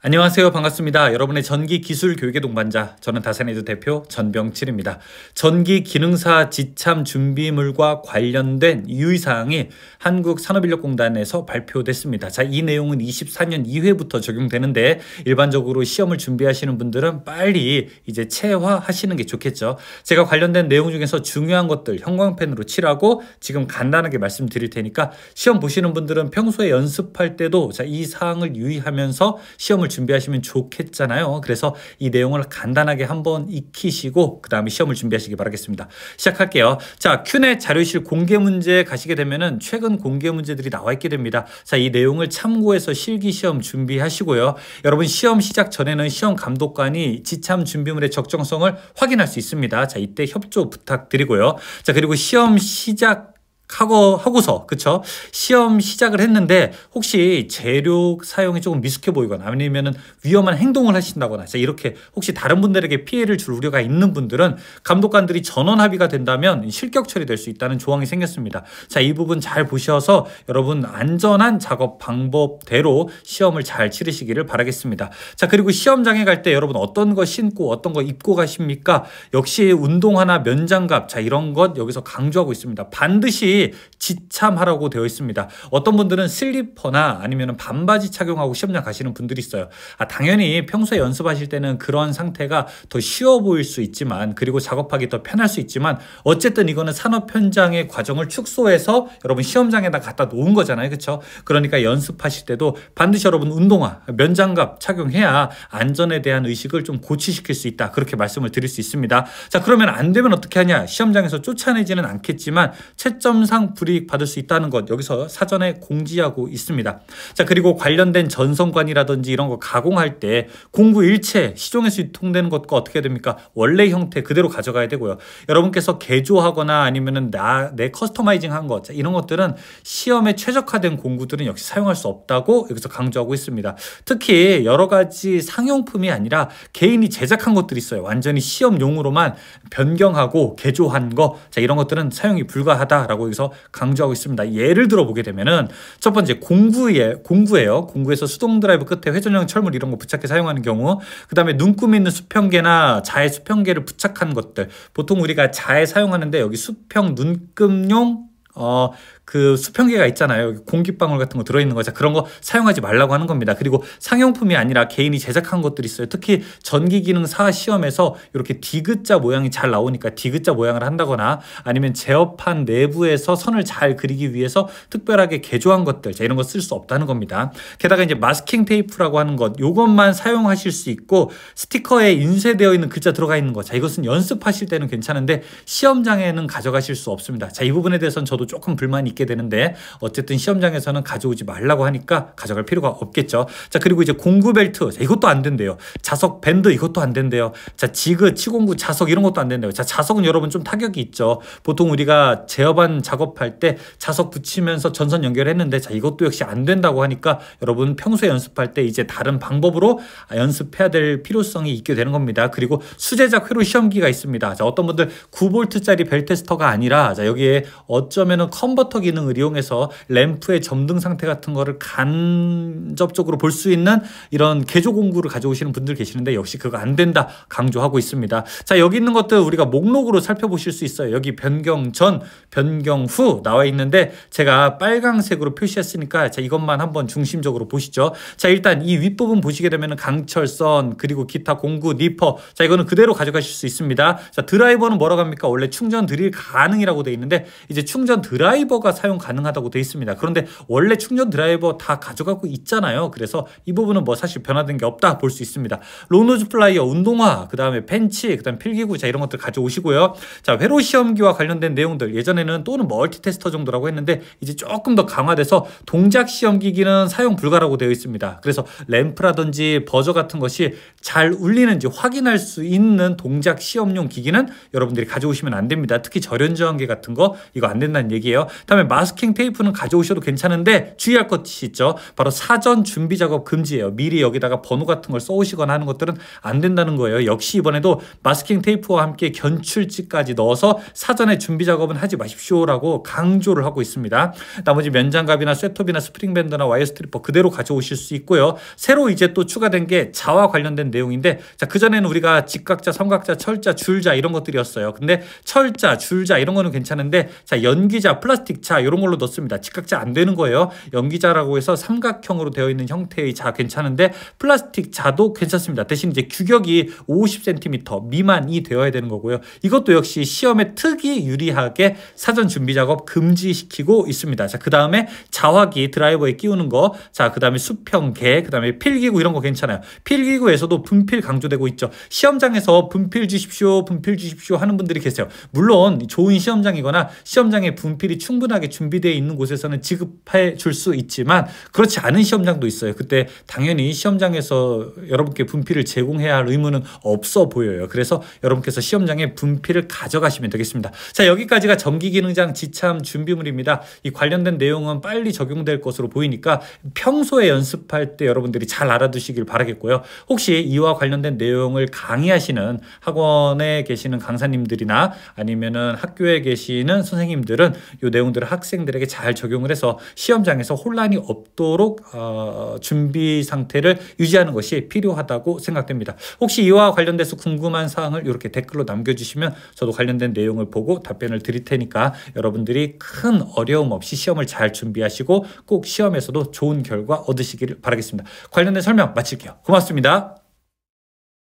안녕하세요. 반갑습니다. 여러분의 전기 기술 교육의 동반자. 저는 다산에드 대표 전병칠입니다. 전기 기능사 지참 준비물과 관련된 유의사항이 한국산업인력공단에서 발표됐습니다. 자, 이 내용은 24년 2회부터 적용되는데 일반적으로 시험을 준비하시는 분들은 빨리 이제 체화하시는 게 좋겠죠. 제가 관련된 내용 중에서 중요한 것들 형광펜으로 칠하고 지금 간단하게 말씀드릴 테니까 시험 보시는 분들은 평소에 연습할 때도 자, 이 사항을 유의하면서 시험을 시험을 준비하시면 좋겠잖아요. 그래서 이 내용을 간단하게 한번 익히시고 그 다음에 시험을 준비하시기 바라겠습니다. 시작할게요. 자, 큐넷 자료실 공개 문제 가시게 되면은 최근 공개 문제들이 나와 있게 됩니다. 자, 이 내용을 참고해서 실기 시험 준비하시고요. 여러분 시험 시작 전에는 시험 감독관이 지참 준비물의 적정성을 확인할 수 있습니다. 자, 이때 협조 부탁드리고요. 자, 그리고 시험 시작 하고 하고서 그쵸 시험 시작을 했는데 혹시 재료 사용이 조금 미숙해 보이거나 아니면은 위험한 행동을 하신다거나 자 이렇게 혹시 다른 분들에게 피해를 줄 우려가 있는 분들은 감독관들이 전원 합의가 된다면 실격 처리될 수 있다는 조항이 생겼습니다. 자 이 부분 잘 보셔서 여러분 안전한 작업 방법대로 시험을 잘 치르시기를 바라겠습니다. 자 그리고 시험장에 갈 때 여러분 어떤 거 신고 어떤 거 입고 가십니까? 역시 운동화나 면장갑 자 이런 것 여기서 강조하고 있습니다. 반드시 지참하라고 되어 있습니다. 어떤 분들은 슬리퍼나 아니면 반바지 착용하고 시험장 가시는 분들이 있어요. 아, 당연히 평소에 연습하실 때는 그런 상태가 더 쉬워 보일 수 있지만 그리고 작업하기 더 편할 수 있지만 어쨌든 이거는 산업 현장의 과정을 축소해서 여러분 시험장에다 갖다 놓은 거잖아요. 그렇죠? 그러니까 연습하실 때도 반드시 여러분 운동화, 면장갑 착용해야 안전에 대한 의식을 좀 고취시킬 수 있다. 그렇게 말씀을 드릴 수 있습니다. 자, 그러면 안 되면 어떻게 하냐? 시험장에서 쫓아내지는 않겠지만 채점 손상 불이익 받을 수 있다는 것 여기서 사전에 공지하고 있습니다. 자 그리고 관련된 전선관이라든지 이런 거 가공할 때 공구 일체 시종에서 유통되는 것과 어떻게 됩니까? 원래 형태 그대로 가져가야 되고요. 여러분께서 개조하거나 아니면은 내 커스터마이징 한 것, 이런 것들은 시험에 최적화된 공구들은 역시 사용할 수 없다고 여기서 강조하고 있습니다. 특히 여러 가지 상용품이 아니라 개인이 제작한 것들이 있어요. 완전히 시험용으로만 변경하고 개조한 거, 자, 이런 것들은 사용이 불가하다라고 대해서 강조하고 있습니다. 예를 들어 보게 되면은 첫 번째 공구에 공구예요. 공구에서 수동 드라이브 끝에 회전형 철물 이런 거 부착해 사용하는 경우, 그다음에 눈금이 있는 수평계나 자해 수평계를 부착한 것들. 보통 우리가 자해 사용하는데 여기 수평 눈금용 어, 그 수평계가 있잖아요. 공기방울 같은 거 들어있는 거. 자, 그런 거 사용하지 말라고 하는 겁니다. 그리고 상용품이 아니라 개인이 제작한 것들이 있어요. 특히 전기기능 사 시험에서 이렇게 D자 모양이 잘 나오니까 D자 모양을 한다거나 아니면 제어판 내부에서 선을 잘 그리기 위해서 특별하게 개조한 것들. 자, 이런 거 쓸 수 없다는 겁니다. 게다가 이제 마스킹 테이프라고 하는 것. 이것만 사용하실 수 있고 스티커에 인쇄되어 있는 글자 들어가 있는 거. 자, 이것은 연습하실 때는 괜찮은데 시험장에는 가져가실 수 없습니다. 자, 이 부분에 대해서는 저도 조금 불만이 있게 되는데 어쨌든 시험장에서는 가져오지 말라고 하니까 가져갈 필요가 없겠죠. 자 그리고 이제 공구 벨트 이것도 안 된대요. 자석 밴드 이것도 안 된대요. 자 지그 치공구 자석 이런 것도 안 된대요. 자 자석은 여러분 좀 타격이 있죠. 보통 우리가 제어반 작업할 때 자석 붙이면서 전선 연결했는데 자 이것도 역시 안 된다고 하니까 여러분 평소에 연습할 때 이제 다른 방법으로 연습해야 될 필요성이 있게 되는 겁니다. 그리고 수제작 회로 시험기가 있습니다. 자 어떤 분들 9볼트짜리 벨 테스터가 아니라 자 여기에 어쩌면 경우에 컨버터 기능을 이용해서 램프의 점등 상태 같은 거를 간접적으로 볼 수 있는 이런 개조 공구를 가져오시는 분들 계시는데 역시 그거 안 된다 강조하고 있습니다. 자 여기 있는 것들 우리가 목록으로 살펴보실 수 있어요. 여기 변경 전, 변경 후 나와 있는데 제가 빨강색으로 표시했으니까 자 이것만 한번 중심적으로 보시죠. 자 일단 이 윗부분 보시게 되면 은 강철선 그리고 기타 공구 니퍼 자 이거는 그대로 가져가실 수 있습니다. 자 드라이버는 뭐라고 합니까? 원래 충전 드릴 가능이라고 돼 있는데 이제 충전 충전 드라이버가 사용 가능하다고 되어 있습니다. 그런데 원래 충전 드라이버 다 가져가고 있잖아요. 그래서 이 부분은 뭐 사실 변화된 게 없다 볼 수 있습니다. 로노즈 플라이어, 운동화, 그 다음에 벤치, 그 다음에 필기구자 이런 것들 가져오시고요. 자, 회로 시험기와 관련된 내용들 예전에는 또는 멀티테스터 정도라고 했는데 이제 조금 더 강화돼서 동작 시험기기는 사용 불가라고 되어 있습니다. 그래서 램프라든지 버저 같은 것이 잘 울리는지 확인할 수 있는 동작 시험용 기기는 여러분들이 가져오시면 안 됩니다. 특히 절연저항계 같은 거 이거 안 된다는 있다는 얘기예요. 다음에 마스킹 테이프는 가져오셔도 괜찮은데 주의할 것이 있죠. 바로 사전 준비 작업 금지예요. 미리 여기다가 번호 같은 걸 써오시거나 하는 것들은 안 된다는 거예요. 역시 이번에도 마스킹 테이프와 함께 견출지까지 넣어서 사전에 준비 작업은 하지 마십시오라고 강조를 하고 있습니다. 나머지 면장갑이나 쇠톱이나 스프링밴드나 와이어 스트리퍼 그대로 가져오실 수 있고요. 새로 이제 또 추가된 게 자와 관련된 내용인데 자 그전에는 우리가 직각자, 삼각자, 철자, 줄자 이런 것들이었어요. 근데 철자, 줄자 이런 거는 괜찮은데 자 연기 연기자, 플라스틱 자 이런 걸로 넣습니다. 직각자 안 되는 거예요. 연기자라고 해서 삼각형으로 되어 있는 형태의 자 괜찮은데 플라스틱 자도 괜찮습니다. 대신 이제 규격이 50cm 미만이 되어야 되는 거고요. 이것도 역시 시험에 특이 유리하게 사전 준비 작업 금지시키고 있습니다. 자, 그 다음에 자화기 드라이버에 끼우는 거, 자, 그 다음에 수평계, 그 다음에 필기구 이런 거 괜찮아요. 필기구에서도 분필 강조되고 있죠. 시험장에서 분필 주십시오, 분필 주십시오 하는 분들이 계세요. 물론 좋은 시험장이거나 시험장에 분 분필이 충분하게 준비되어 있는 곳에서는 지급해 줄 수 있지만 그렇지 않은 시험장도 있어요. 그때 당연히 시험장에서 여러분께 분필을 제공해야 할 의무는 없어 보여요. 그래서 여러분께서 시험장에 분필을 가져가시면 되겠습니다. 자 여기까지가 전기기능장 지참 준비물입니다. 이 관련된 내용은 빨리 적용될 것으로 보이니까 평소에 연습할 때 여러분들이 잘 알아두시길 바라겠고요. 혹시 이와 관련된 내용을 강의하시는 학원에 계시는 강사님들이나 아니면은 학교에 계시는 선생님들은 이 내용들을 학생들에게 잘 적용을 해서 시험장에서 혼란이 없도록 어, 준비 상태를 유지하는 것이 필요하다고 생각됩니다. 혹시 이와 관련돼서 궁금한 사항을 이렇게 댓글로 남겨주시면 저도 관련된 내용을 보고 답변을 드릴 테니까 여러분들이 큰 어려움 없이 시험을 잘 준비하시고 꼭 시험에서도 좋은 결과 얻으시기를 바라겠습니다. 관련된 설명 마칠게요. 고맙습니다.